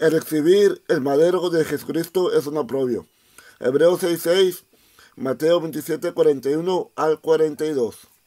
El exhibir el madero de Jesucristo es un oprobio. Hebreos 6.6, Mateo 27.41 al 42.